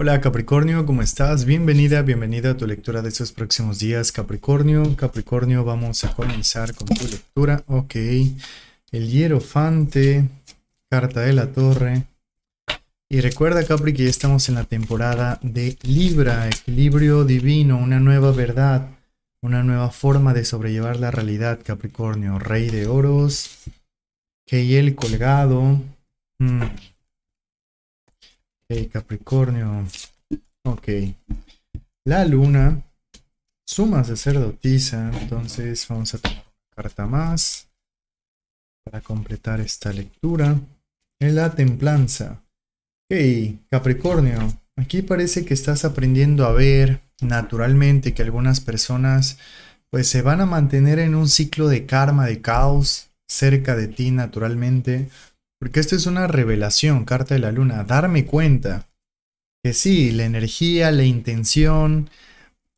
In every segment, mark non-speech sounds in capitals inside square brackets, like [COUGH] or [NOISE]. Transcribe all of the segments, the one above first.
Hola Capricornio, ¿cómo estás? Bienvenida, bienvenida a tu lectura de estos próximos días, Capricornio. Capricornio, vamos a comenzar con tu lectura. Ok, el hierofante, carta de la torre. Y recuerda Capri que ya estamos en la temporada de Libra, equilibrio divino, una nueva verdad, una nueva forma de sobrellevar la realidad, Capricornio. Rey de oros, Keyel colgado. Mm. Hey, Capricornio. Ok. La luna. Suma sacerdotisa. ¿eh? Entonces vamos a una carta más. Para completar esta lectura. En la templanza. Hey, Capricornio. Aquí parece que estás aprendiendo a ver naturalmente que algunas personas pues se van a mantener en un ciclo de karma, de caos cerca de ti naturalmente porque esto es una revelación, carta de la luna, darme cuenta que sí, la energía, la intención,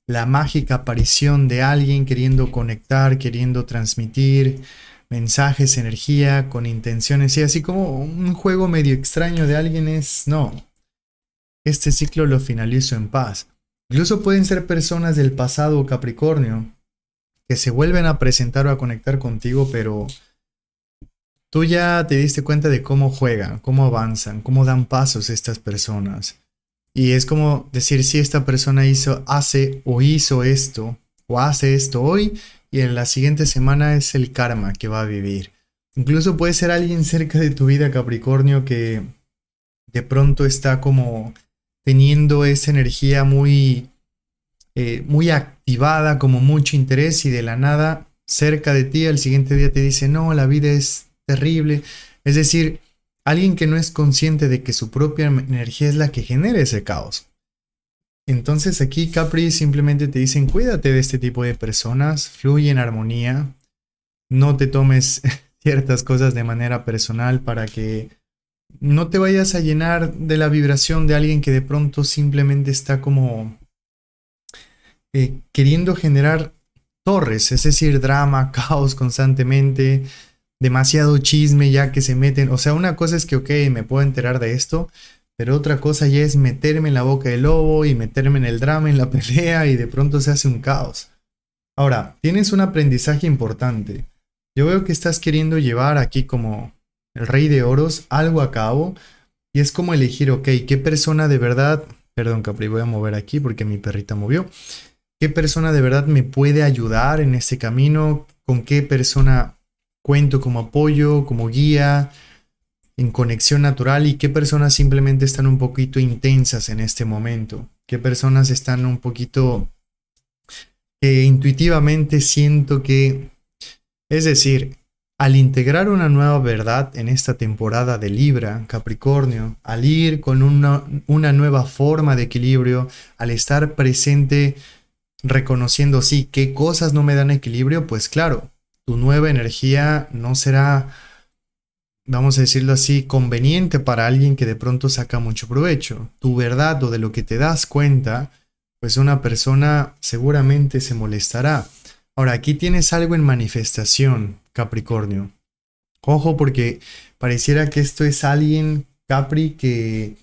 la mágica aparición de alguien queriendo conectar, queriendo transmitir mensajes, energía, con intenciones, y así como un juego medio extraño de alguien es, no, este ciclo lo finalizo en paz. Incluso pueden ser personas del pasado Capricornio que se vuelven a presentar o a conectar contigo, pero Tú ya te diste cuenta de cómo juegan, cómo avanzan, cómo dan pasos estas personas. Y es como decir si esta persona hizo, hace o hizo esto o hace esto hoy y en la siguiente semana es el karma que va a vivir. Incluso puede ser alguien cerca de tu vida, Capricornio, que de pronto está como teniendo esa energía muy, eh, muy activada, como mucho interés y de la nada cerca de ti al siguiente día te dice, no, la vida es terrible. Es decir, alguien que no es consciente de que su propia energía es la que genera ese caos. Entonces aquí Capri simplemente te dicen cuídate de este tipo de personas, fluye en armonía, no te tomes [LAUGHS] ciertas cosas de manera personal para que no te vayas a llenar de la vibración de alguien que de pronto simplemente está como eh, queriendo generar torres, es decir, drama, caos constantemente, demasiado chisme ya que se meten. O sea, una cosa es que, ok, me puedo enterar de esto, pero otra cosa ya es meterme en la boca del lobo y meterme en el drama, en la [LAUGHS] pelea y de pronto se hace un caos. Ahora, tienes un aprendizaje importante. Yo veo que estás queriendo llevar aquí como el rey de oros algo a cabo y es como elegir, ok, qué persona de verdad, perdón Capri, voy a mover aquí porque mi perrita movió, qué persona de verdad me puede ayudar en este camino, con qué persona cuento como apoyo, como guía, en conexión natural y qué personas simplemente están un poquito intensas en este momento, qué personas están un poquito que intuitivamente siento que, es decir, al integrar una nueva verdad en esta temporada de Libra, Capricornio, al ir con una, una nueva forma de equilibrio, al estar presente reconociendo, sí, qué cosas no me dan equilibrio, pues claro, tu nueva energía no será, vamos a decirlo así, conveniente para alguien que de pronto saca mucho provecho. Tu verdad o de lo que te das cuenta, pues una persona seguramente se molestará. Ahora, aquí tienes algo en manifestación, Capricornio. Ojo porque pareciera que esto es alguien, Capri, que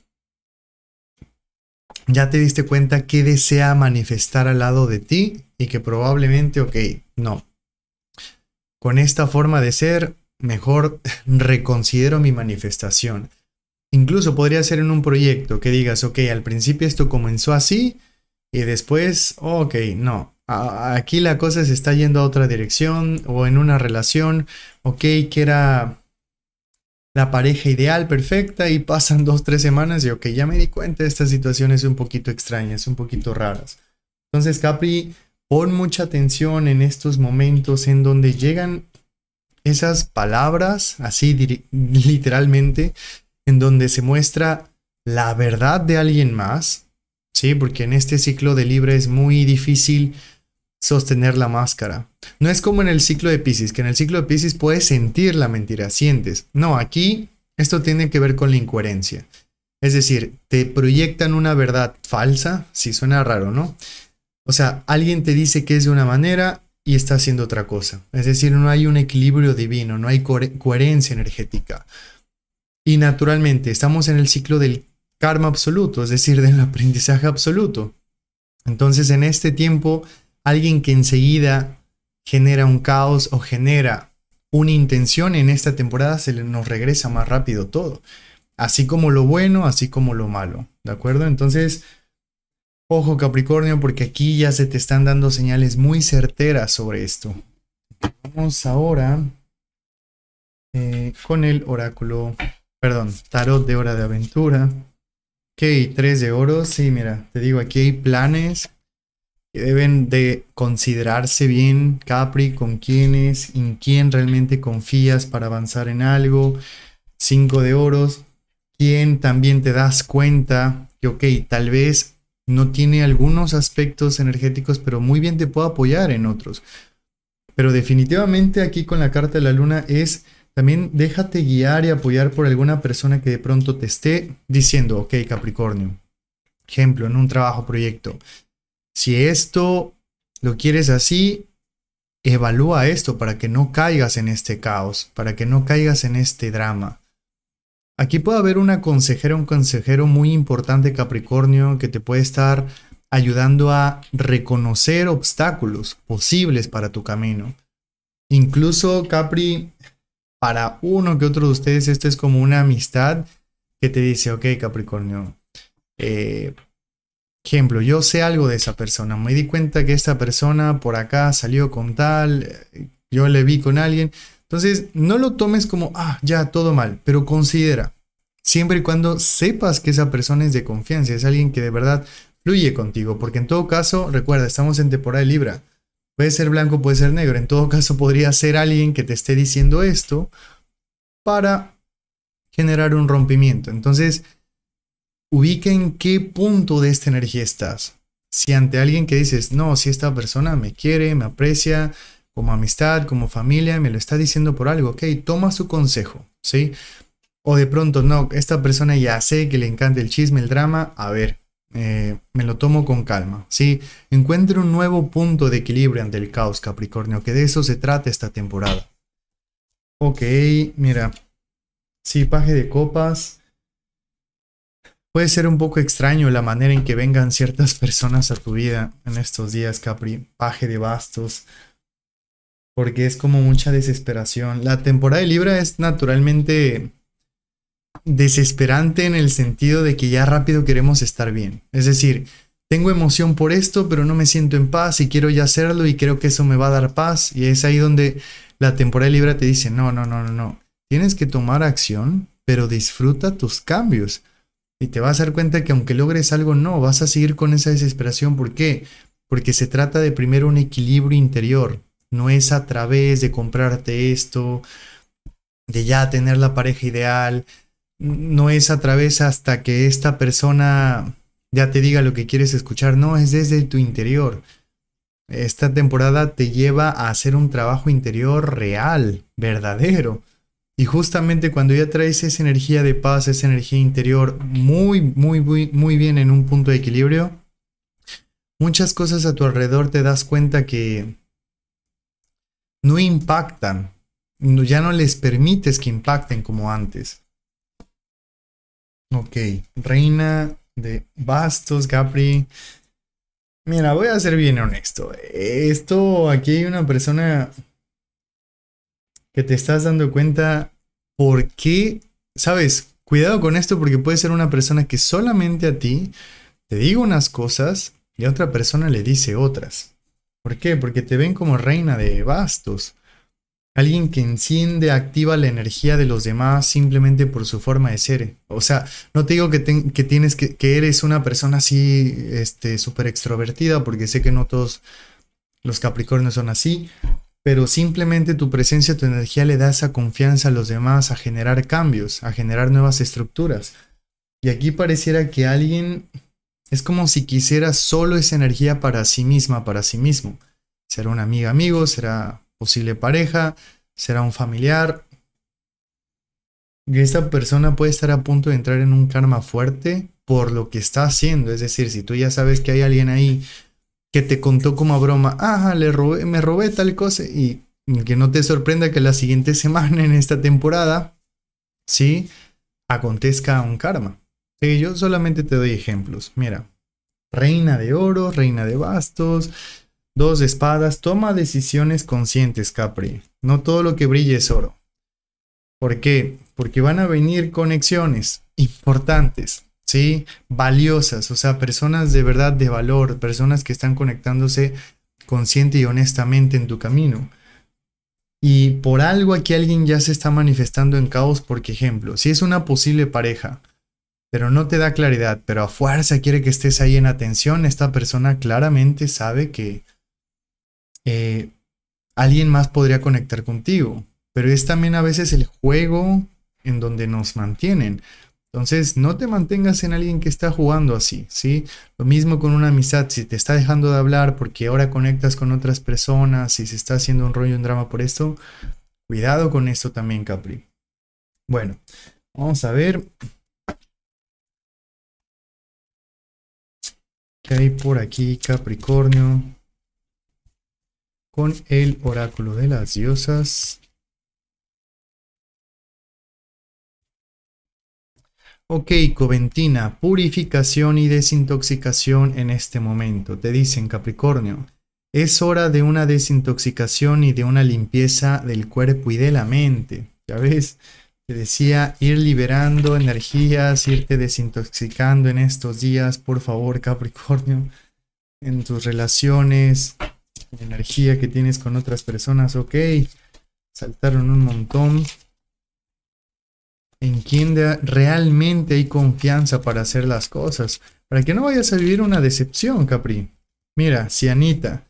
ya te diste cuenta que desea manifestar al lado de ti y que probablemente, ok, no, con esta forma de ser, mejor [LAUGHS] reconsidero mi manifestación. Incluso podría ser en un proyecto que digas, ok, al principio esto comenzó así y después, ok, no, aquí la cosa se está yendo a otra dirección o en una relación, ok, que era la pareja ideal, perfecta y pasan dos, tres semanas y ok, ya me di cuenta de estas situaciones un poquito extrañas, un poquito raras. Entonces, Capri, Pon mucha atención en estos momentos en donde llegan esas palabras, así literalmente, en donde se muestra la verdad de alguien más, ¿sí? Porque en este ciclo de Libra es muy difícil sostener la máscara. No es como en el ciclo de Pisces, que en el ciclo de Pisces puedes sentir la mentira, sientes. No, aquí esto tiene que ver con la incoherencia. Es decir, te proyectan una verdad falsa, si suena raro, ¿no? O sea, alguien te dice que es de una manera y está haciendo otra cosa. Es decir, no hay un equilibrio divino, no hay coherencia energética. Y naturalmente estamos en el ciclo del karma absoluto, es decir, [LAUGHS] del aprendizaje absoluto. Entonces, en este tiempo, alguien que enseguida genera un caos o genera una intención en esta temporada, se nos regresa más rápido todo. Así como lo bueno, así como lo malo. ¿De acuerdo? Entonces, Ojo Capricornio, porque aquí ya se te están dando señales muy certeras sobre esto. Vamos ahora eh, con el oráculo, perdón, tarot de hora de aventura. Ok, 3 de oro, sí, mira, te digo, aquí hay planes que deben de considerarse bien, Capri, con quiénes, en quién realmente confías para avanzar en algo. 5 de oros, quién también te das cuenta que, ok, tal vez no tiene algunos aspectos energéticos, pero muy bien te puedo apoyar en otros. Pero definitivamente aquí con la carta de la luna es también déjate guiar y apoyar por alguna persona que de pronto te esté diciendo, ok Capricornio, ejemplo, en un trabajo, proyecto, si esto lo quieres así, evalúa esto para que no caigas en este caos, para que no caigas en este drama. Aquí puede haber una consejera, un consejero muy importante Capricornio que te puede estar ayudando a reconocer obstáculos posibles para tu camino. Incluso Capri, para uno que otro de ustedes, esto es como una amistad que te dice, ok Capricornio, eh, ejemplo, yo sé algo de esa persona, me di cuenta que esta persona por acá salió con tal, eh, yo le vi con alguien, entonces, no lo tomes como, ah, ya, todo mal, pero considera, siempre y cuando sepas que esa persona es de confianza, es alguien que de verdad fluye contigo, porque en todo caso, recuerda, estamos en temporada de Libra. Puede ser blanco, puede ser negro. En todo caso, podría ser alguien que te esté diciendo esto para generar un rompimiento. Entonces, ubica en qué punto de esta energía estás. Si ante alguien que dices, no, si esta persona me quiere, me aprecia, como amistad, como familia, me lo está diciendo por algo, ok, toma su consejo, ¿sí? O de pronto, no, esta persona ya sé que le encanta el chisme, el drama, a ver, eh, me lo tomo con calma, ¿sí? Encuentre un nuevo punto de equilibrio ante el caos, Capricornio, que de eso se trata esta temporada. Ok, mira, sí, paje de copas. Puede ser un poco extraño la manera en que vengan ciertas [LAUGHS] personas a tu vida en estos días, Capri, paje de bastos porque es como mucha desesperación. La temporada de Libra es naturalmente desesperante en el sentido de que ya rápido queremos estar bien. Es decir, tengo emoción por esto, pero no me siento en paz y quiero ya hacerlo y creo que eso me va a dar paz. Y es ahí donde la temporada de Libra te dice, no, no, no, no, no. Tienes que tomar acción, pero disfruta tus cambios. Y te vas a dar cuenta que aunque logres algo, no, vas a seguir con esa desesperación. ¿Por qué? Porque se trata de primero un equilibrio interior. No es a través de comprarte esto, de ya tener la pareja ideal. No es a través hasta que esta persona ya te diga lo que quieres escuchar. No, es desde tu interior. Esta temporada te lleva a hacer un trabajo interior real, verdadero. Y justamente cuando ya traes esa energía de paz, esa energía interior muy, muy, muy, muy bien en un punto de equilibrio, muchas cosas a tu alrededor te das cuenta que no impactan, ya no les permites que impacten como antes. Ok, reina de bastos, Capri. Mira, voy a ser bien honesto. Esto, aquí hay una persona que te estás dando cuenta por qué, sabes, cuidado con esto porque puede ser una persona que solamente a ti te diga unas cosas y a otra persona le dice otras. ¿Por qué? Porque te ven como reina de bastos. Alguien que enciende, activa la energía de los demás simplemente por su forma de ser. O sea, no te digo que, tienes que, eres una persona así, este, súper extrovertida, porque sé que no todos los Capricornios son así, pero simplemente tu presencia, tu energía le da esa confianza a los demás a generar cambios, a generar nuevas estructuras. Y aquí pareciera que alguien es como si quisiera solo esa energía para sí misma, para sí mismo. Será una amiga, amigo, será posible pareja, será un familiar. Y esta persona puede estar a punto de entrar en un karma fuerte por lo que está haciendo. Es decir, si tú ya sabes que hay alguien ahí que te contó como broma, ajá, le me robé tal cosa, y que no te sorprenda que la siguiente [LAUGHS] semana en esta temporada, sí, acontezca un karma yo solamente te doy ejemplos. Mira, reina de oro, reina de bastos, dos espadas. Toma decisiones conscientes, Capri. No todo lo que brille es oro. ¿Por qué? Porque van a venir conexiones importantes, ¿sí? Valiosas, o sea, personas de verdad de valor, personas que están conectándose consciente y honestamente en tu camino. Y por algo aquí alguien ya se está manifestando en caos, porque ejemplo, si es una posible pareja, pero no te da claridad, pero a fuerza quiere que estés ahí en atención, esta persona claramente sabe que eh, alguien más podría conectar contigo, pero es también a veces el juego en donde nos mantienen. Entonces, no te mantengas en alguien que está jugando así, ¿sí? Lo mismo con una amistad, si te está dejando de hablar porque ahora conectas con otras personas, y se está haciendo un rollo, un drama por esto, cuidado con esto también, Capri. Bueno, vamos a ver. que hay por aquí, Capricornio? Con el oráculo de las diosas. Ok, Coventina, purificación y desintoxicación en este momento. Te dicen, Capricornio, es hora de una desintoxicación y de una limpieza del cuerpo y de la mente. ¿Ya ves? Te decía ir liberando energías, irte desintoxicando en estos días, por favor Capricornio, en tus relaciones, energía que tienes con otras personas, ok, saltaron un montón. En quien realmente hay confianza para hacer las cosas, para que no vayas a vivir una decepción, Capri. Mira, Cianita,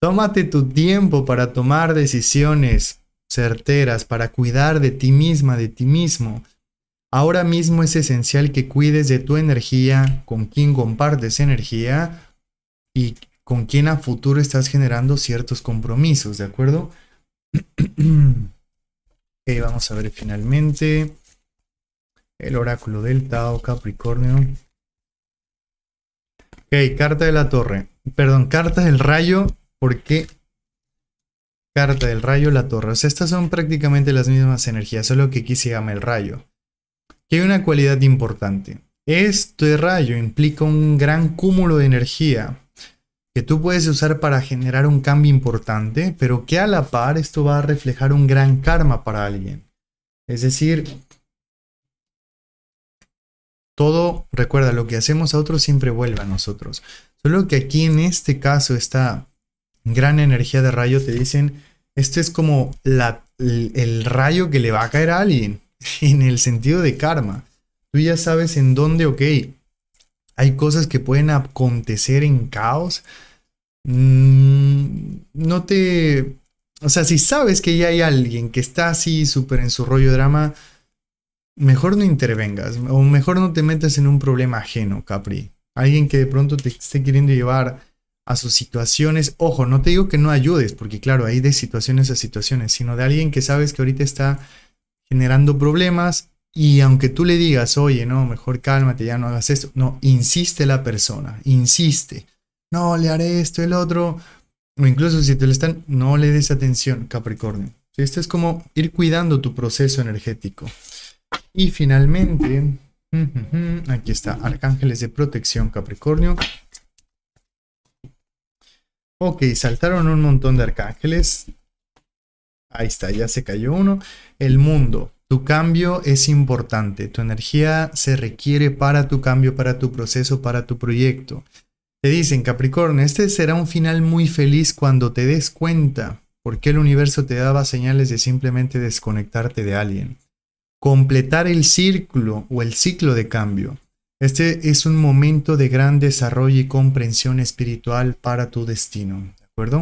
tómate tu tiempo para tomar decisiones, certeras para cuidar de ti misma, de ti mismo. Ahora mismo es esencial que cuides de tu energía, con quién compartes energía y con quién a futuro estás generando ciertos compromisos, ¿de acuerdo? [CLEARS THROAT] okay, vamos a ver finalmente el oráculo del Tao Capricornio. Ok, carta de la torre. Perdón, carta del rayo, porque Carta del rayo, la torre. O sea, estas son prácticamente las mismas energías, solo que aquí se llama el rayo. Que hay una cualidad importante. Este rayo implica un gran cúmulo de energía que tú puedes usar para generar un cambio importante, pero que a la par esto va a reflejar un gran karma para alguien. Es decir, todo, recuerda, lo que hacemos a otros siempre vuelve a nosotros. Solo que aquí en este caso está gran energía de rayo, te dicen, esto es como el, rayo que le va a caer a alguien, [LAUGHS] en el sentido de karma. Tú ya sabes en dónde, ok, hay cosas que pueden acontecer en caos. Mm, no te... O sea, si sabes que ya hay alguien que está así súper en su rollo drama, mejor no intervengas o mejor no te metas en un problema ajeno, Capri. Alguien que de pronto te esté queriendo llevar a sus situaciones. Ojo, no te digo que no ayudes, porque claro, hay de situaciones a situaciones, sino de alguien que sabes que ahorita está generando problemas y aunque tú le digas, oye, no, mejor cálmate, ya no hagas esto, no, insiste la persona, insiste. No, le haré esto, el otro. O incluso si te lo están, no le des atención, Capricornio. Esto es como ir cuidando tu proceso energético. Y finalmente, aquí está, Arcángeles de Protección, Capricornio. Ok, saltaron un montón de arcángeles. Ahí está, ya se cayó uno. El mundo. Tu cambio es importante. Tu energía se requiere para tu cambio, para tu proceso, para tu proyecto. Te dicen, Capricornio, este será un final muy feliz cuando te des cuenta por qué el universo te daba señales de simplemente desconectarte de alguien. Completar el círculo o el ciclo de cambio. Este es un momento de gran desarrollo y comprensión espiritual para tu destino, ¿de acuerdo?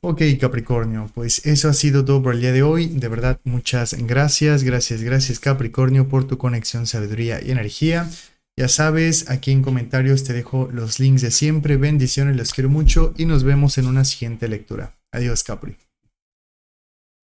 Ok, Capricornio, pues eso ha sido todo por el día de hoy. De verdad, muchas gracias, gracias, gracias Capricornio por tu conexión, sabiduría y energía. Ya sabes, aquí en comentarios te dejo los links de siempre. Bendiciones, los quiero mucho y nos vemos en una siguiente lectura. Adiós, Capri.